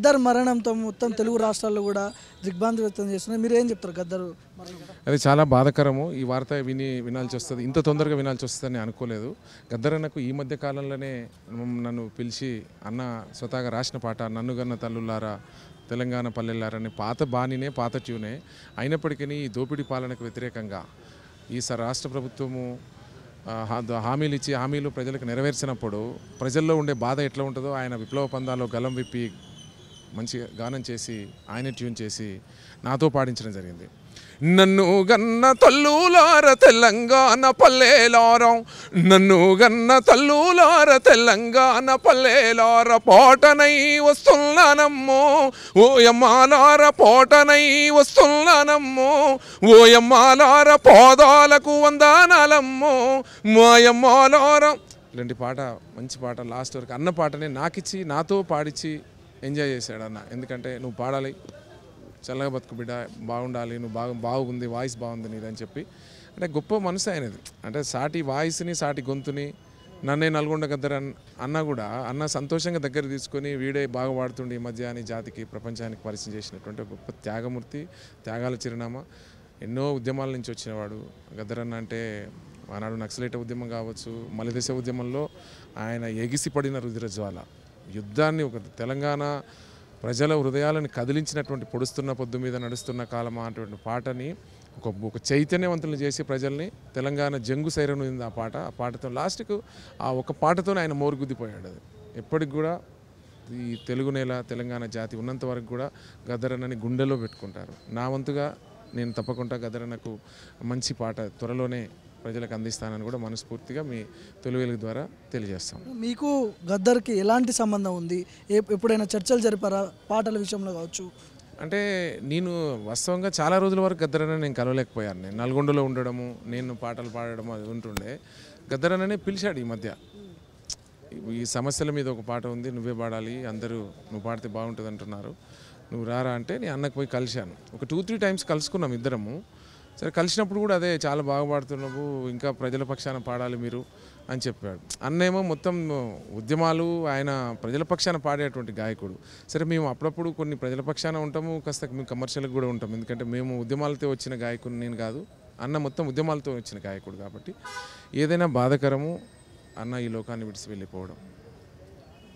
గద్దర్ మరణంతో మొత్తం తెలుగు రాష్ట్రాల్లో కూడా దిగ్భ్రాంతి వ్యక్తం చేస్తున్నారు మీరు ఏం చెప్తారు గద్దరు అది చాలా బాధకరము ఈ వార్త విని వినాల్సి వస్తుంది ఇంత తొందరగా వినాల్సి వస్తుందని అనుకోలేదు గద్దర్ ఈ మధ్య కాలంలోనే నన్ను పిలిచి అన్న స్వతహాగా రాసిన పాట నన్నుగన్న తల్లులారా తెలంగాణ పల్లెలారని పాత బాణినే పాత ట్యూనే అయినప్పటికీ ఈ దోపిడీ పాలనకు వ్యతిరేకంగా ఈ రాష్ట్ర ప్రభుత్వము హామీలు ఇచ్చి హామీలు ప్రజలకు నెరవేర్చినప్పుడు ప్రజల్లో ఉండే బాధ ఎట్లా ఉంటుందో ఆయన విప్లవ పందాలో గలం విప్పి మంచి గానం చేసి ఆయన ట్యూన్ చేసి నాతో పాడించడం జరిగింది నన్ను గన్న తల్లులార తెలంగాణ పల్లెలారం నన్ను గన్న తల్లులార తెలంగాణ పల్లెలార పోటనై వస్తున్నానమ్మో ఓయమ్మాలార పోటనై వస్తున్నానమ్మో ఓయమ్మాలార పాదాలకు వందానాలమ్మో మాయమ్మాలార ఇలాంటి పాట మంచి పాట లాస్ట్ వరకు అన్న పాటనే నాకిచ్చి నాతో పాడిచ్చి ఎంజాయ్ చేశాడు అన్న ఎందుకంటే నువ్వు పాడాలి చల్లగా బతుకు బిడ్డ బాగుండాలి నువ్వు బాగా బాగుంది వాయిస్ బాగుంది నీది అని చెప్పి అంటే గొప్ప మనసు ఆయనది అంటే సాటి వాయిస్ని సాటి గొంతుని నన్నే నల్గొండ గద్దర అన్న కూడా అన్న సంతోషంగా దగ్గర తీసుకొని వీడే బాగా వాడుతుండే ఈ మధ్య అని జాతికి ప్రపంచానికి పరిచయం చేసినటువంటి గొప్ప త్యాగమూర్తి త్యాగాల చిరునామా ఎన్నో ఉద్యమాల నుంచి వచ్చినవాడు గద్దరన్న అంటే ఆనాడు నక్సలైట్ ఉద్యమం కావచ్చు మలిదశ ఉద్యమంలో ఆయన ఎగిసిపడిన రుద్రజ్వాల యుద్ధాన్ని ఒక తెలంగాణ ప్రజల హృదయాలను కదిలించినటువంటి పొడుస్తున్న పొద్దు మీద నడుస్తున్న కాలమా అటువంటి పాటని ఒక ఒక చైతన్యవంతులు చేసి ప్రజల్ని తెలంగాణ జంగు సైరన్ ఉంది ఆ పాట ఆ పాటతో లాస్ట్కు ఆ ఒక పాటతోనే ఆయన మోరుగుద్దిపోయాడు అది ఎప్పటికి కూడా ఈ తెలుగు నేల తెలంగాణ జాతి ఉన్నంత వరకు కూడా గదరన్నని గుండెలో పెట్టుకుంటారు నా వంతుగా నేను తప్పకుండా గదరన్నకు మంచి పాట త్వరలోనే ప్రజలకు అందిస్తానని కూడా మనస్ఫూర్తిగా మీ తొలివేలు ద్వారా తెలియజేస్తాం మీకు గద్దర్కి ఎలాంటి సంబంధం ఉంది ఎప్పుడైనా చర్చలు జరిపారా పాటల విషయంలో కావచ్చు అంటే నేను వాస్తవంగా చాలా రోజుల వరకు గద్దరని నేను కలవలేకపోయాను నేను నల్గొండలో ఉండడము నేను పాటలు పాడడము అది ఉంటుండే గద్దరననే పిలిచాడు ఈ మధ్య ఈ సమస్యల మీద ఒక పాట ఉంది నువ్వే పాడాలి అందరూ నువ్వు పాడితే బాగుంటుంది అంటున్నారు నువ్వు రారా అంటే నేను అన్నకు పోయి కలిశాను ఒక టూ త్రీ టైమ్స్ కలుసుకున్నాం ఇద్దరము సరే కలిసినప్పుడు కూడా అదే చాలా బాగా ఇంకా ప్రజల పక్షాన పాడాలి మీరు అని చెప్పాడు అన్నేమో మొత్తం ఉద్యమాలు ఆయన ప్రజల పక్షాన పాడేటువంటి గాయకుడు సరే మేము అప్పుడప్పుడు కొన్ని ప్రజల పక్షాన ఉంటాము కాస్త మేము కమర్షియల్కి కూడా ఉంటాము ఎందుకంటే మేము ఉద్యమాలతో వచ్చిన గాయకుడు నేను కాదు అన్న మొత్తం ఉద్యమాలతో వచ్చిన గాయకుడు కాబట్టి ఏదైనా బాధకరము అన్న ఈ లోకాన్ని విడిచి వెళ్ళిపోవడం